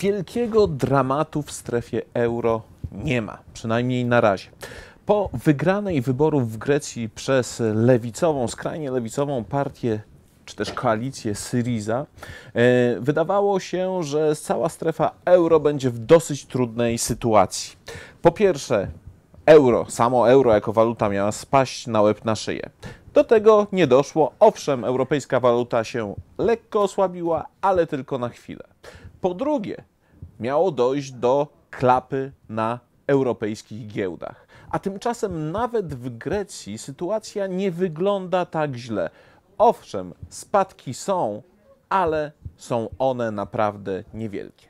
wielkiego dramatu w strefie euro nie ma, przynajmniej na razie. Po wygranej wyborów w Grecji przez lewicową, skrajnie lewicową partię czy też koalicję Syriza, e, wydawało się, że cała strefa euro będzie w dosyć trudnej sytuacji. Po pierwsze, euro, samo euro jako waluta miała spaść na łeb na szyję. Do tego nie doszło. Owszem, europejska waluta się lekko osłabiła, ale tylko na chwilę. Po drugie, miało dojść do klapy na europejskich giełdach. A tymczasem nawet w Grecji sytuacja nie wygląda tak źle. Owszem, spadki są, ale są one naprawdę niewielkie.